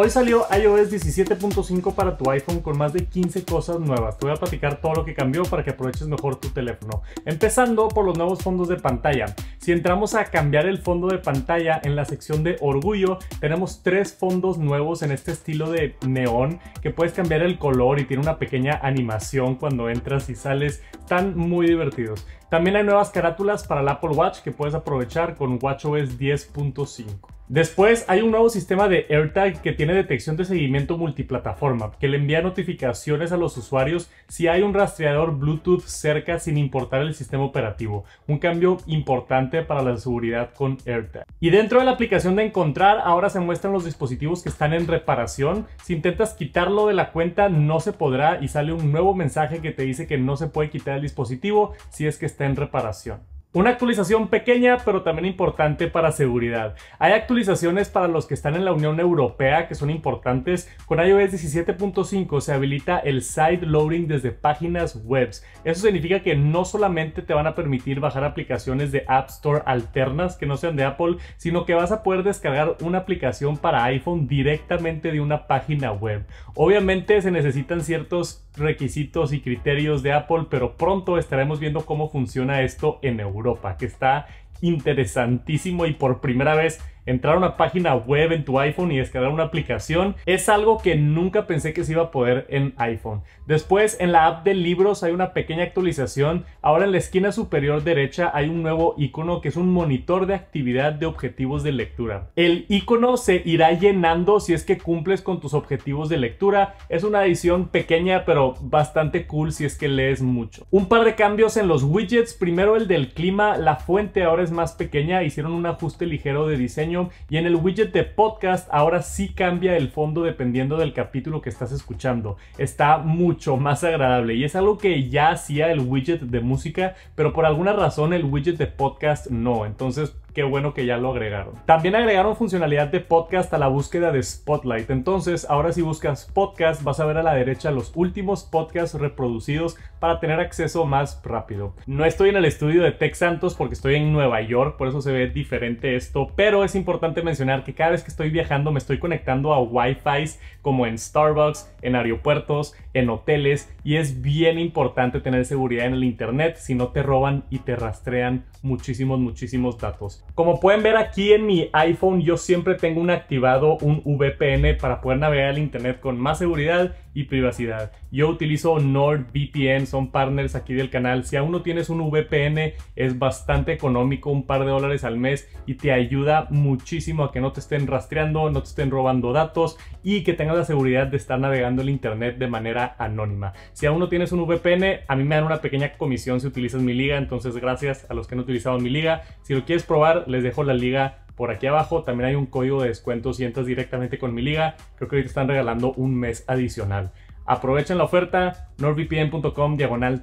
Hoy salió iOS 17.5 para tu iPhone con más de 15 cosas nuevas. Te voy a platicar todo lo que cambió para que aproveches mejor tu teléfono. Empezando por los nuevos fondos de pantalla. Si entramos a cambiar el fondo de pantalla en la sección de orgullo, tenemos tres fondos nuevos en este estilo de neón que puedes cambiar el color y tiene una pequeña animación cuando entras y sales. Están muy divertidos. También hay nuevas carátulas para el Apple Watch que puedes aprovechar con WatchOS 10.5. Después hay un nuevo sistema de AirTag que tiene detección de seguimiento multiplataforma, que le envía notificaciones a los usuarios si hay un rastreador Bluetooth cerca sin importar el sistema operativo. Un cambio importante para la seguridad con AirTag. Y dentro de la aplicación de encontrar, ahora se muestran los dispositivos que están en reparación. Si intentas quitarlo de la cuenta, no se podrá y sale un nuevo mensaje que te dice que no se puede quitar el dispositivo si es que está está en reparación. Una actualización pequeña pero también importante para seguridad. Hay actualizaciones para los que están en la Unión Europea que son importantes. Con iOS 17.5 se habilita el side loading desde páginas web. Eso significa que no solamente te van a permitir bajar aplicaciones de App Store alternas que no sean de Apple, sino que vas a poder descargar una aplicación para iPhone directamente de una página web. Obviamente se necesitan ciertos requisitos y criterios de Apple, pero pronto estaremos viendo cómo funciona esto en Europa, que está interesantísimo y por primera vez entrar a una página web en tu iPhone y descargar una aplicación es algo que nunca pensé que se iba a poder en iPhone. Después en la app de libros hay una pequeña actualización. Ahora en la esquina superior derecha hay un nuevo icono que es un monitor de actividad de objetivos de lectura. El icono se irá llenando si es que cumples con tus objetivos de lectura. Es una edición pequeña pero bastante cool si es que lees mucho. Un par de cambios en los widgets. Primero el del clima. La fuente ahora es más pequeña, hicieron un ajuste ligero de diseño y en el widget de podcast ahora sí cambia el fondo dependiendo del capítulo que estás escuchando. Está mucho más agradable y es algo que ya hacía el widget de música, pero por alguna razón el widget de podcast no. Entonces qué bueno que ya lo agregaron. También agregaron funcionalidad de podcast a la búsqueda de Spotlight. Entonces, ahora si buscas podcast, vas a ver a la derecha los últimos podcasts reproducidos para tener acceso más rápido. No estoy en el estudio de Tech Santos porque estoy en Nueva York, por eso se ve diferente esto, pero es importante mencionar que cada vez que estoy viajando me estoy conectando a Wi-Fi como en Starbucks, en aeropuertos, en hoteles y es bien importante tener seguridad en el internet si no te roban y te rastrean muchísimos, muchísimos datos. Como pueden ver aquí en mi iPhone yo siempre tengo un activado un VPN para poder navegar al internet con más seguridad y privacidad. Yo utilizo NordVPN, son partners aquí del canal. Si aún no tienes un VPN es bastante económico, un par de dólares al mes y te ayuda muchísimo a que no te estén rastreando, no te estén robando datos y que tengas la seguridad de estar navegando el internet de manera anónima. Si aún no tienes un VPN, a mí me dan una pequeña comisión si utilizas mi liga, entonces gracias a los que han utilizado mi liga. Si lo quieres probar les dejo la liga por aquí abajo. También hay un código de descuento si entras directamente con mi liga. Creo que ahorita están regalando un mes adicional. Aprovechen la oferta nordvpn.com diagonal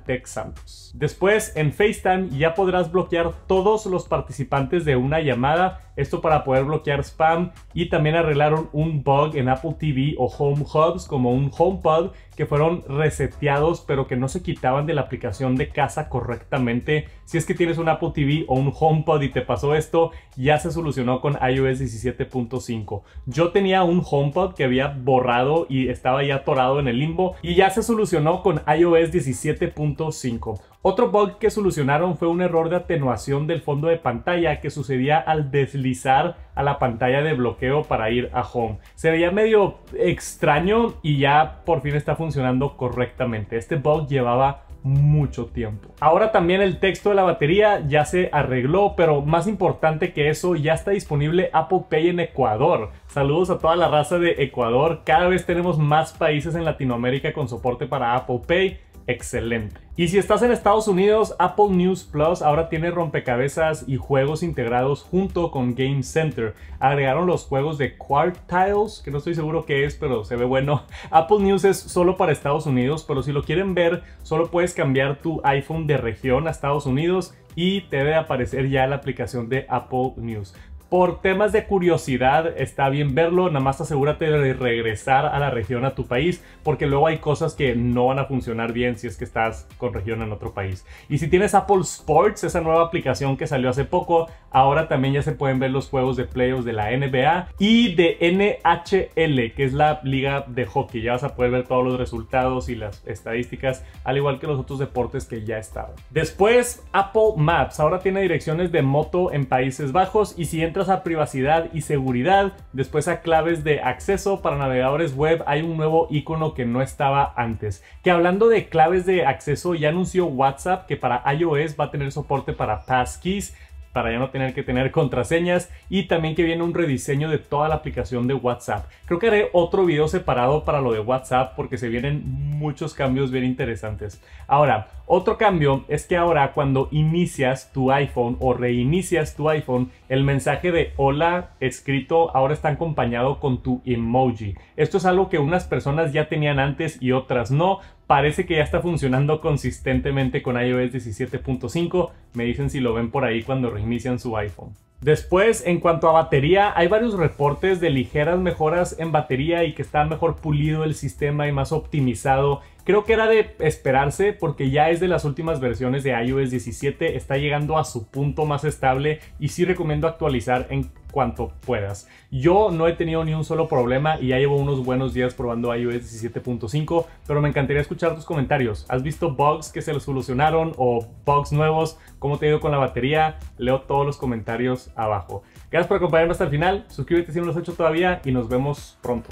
Después en FaceTime ya podrás bloquear todos los participantes de una llamada, esto para poder bloquear spam y también arreglaron un bug en Apple TV o Home Hubs como un HomePod que fueron reseteados pero que no se quitaban de la aplicación de casa correctamente. Si es que tienes un Apple TV o un HomePod y te pasó esto, ya se solucionó con iOS 17.5. Yo tenía un HomePod que había borrado y estaba ya atorado en el inbox y ya se solucionó con iOS 17.5. Otro bug que solucionaron fue un error de atenuación del fondo de pantalla que sucedía al deslizar a la pantalla de bloqueo para ir a home. Se veía medio extraño y ya por fin está funcionando correctamente. Este bug llevaba mucho tiempo. Ahora también el texto de la batería ya se arregló, pero más importante que eso, ya está disponible Apple Pay en Ecuador. Saludos a toda la raza de Ecuador. Cada vez tenemos más países en Latinoamérica con soporte para Apple Pay excelente. Y si estás en Estados Unidos, Apple News Plus ahora tiene rompecabezas y juegos integrados junto con Game Center. Agregaron los juegos de Quartiles, que no estoy seguro qué es, pero se ve bueno. Apple News es solo para Estados Unidos, pero si lo quieren ver, solo puedes cambiar tu iPhone de región a Estados Unidos y te debe aparecer ya la aplicación de Apple News. Por temas de curiosidad está bien verlo, nada más asegúrate de regresar a la región a tu país, porque luego hay cosas que no van a funcionar bien si es que estás con región en otro país. Y si tienes Apple Sports, esa nueva aplicación que salió hace poco, ahora también ya se pueden ver los juegos de playoffs de la NBA y de NHL, que es la liga de hockey. Ya vas a poder ver todos los resultados y las estadísticas, al igual que los otros deportes que ya estaban. Después, Apple Maps, ahora tiene direcciones de moto en Países Bajos y si entras a privacidad y seguridad, después a claves de acceso para navegadores web, hay un nuevo icono que no estaba antes. Que hablando de claves de acceso, ya anunció WhatsApp que para iOS va a tener soporte para passkeys, para ya no tener que tener contraseñas y también que viene un rediseño de toda la aplicación de WhatsApp. Creo que haré otro video separado para lo de WhatsApp porque se vienen muchos cambios bien interesantes. Ahora, otro cambio es que ahora cuando inicias tu iPhone o reinicias tu iPhone, el mensaje de hola escrito ahora está acompañado con tu emoji. Esto es algo que unas personas ya tenían antes y otras no. Parece que ya está funcionando consistentemente con iOS 17.5. Me dicen si lo ven por ahí cuando reinician su iPhone. Después, en cuanto a batería, hay varios reportes de ligeras mejoras en batería y que está mejor pulido el sistema y más optimizado Creo que era de esperarse porque ya es de las últimas versiones de iOS 17, está llegando a su punto más estable y sí recomiendo actualizar en cuanto puedas. Yo no he tenido ni un solo problema y ya llevo unos buenos días probando iOS 17.5, pero me encantaría escuchar tus comentarios. ¿Has visto bugs que se los solucionaron o bugs nuevos? ¿Cómo te ha ido con la batería? Leo todos los comentarios abajo. Gracias por acompañarme hasta el final. Suscríbete si no lo has hecho todavía y nos vemos pronto.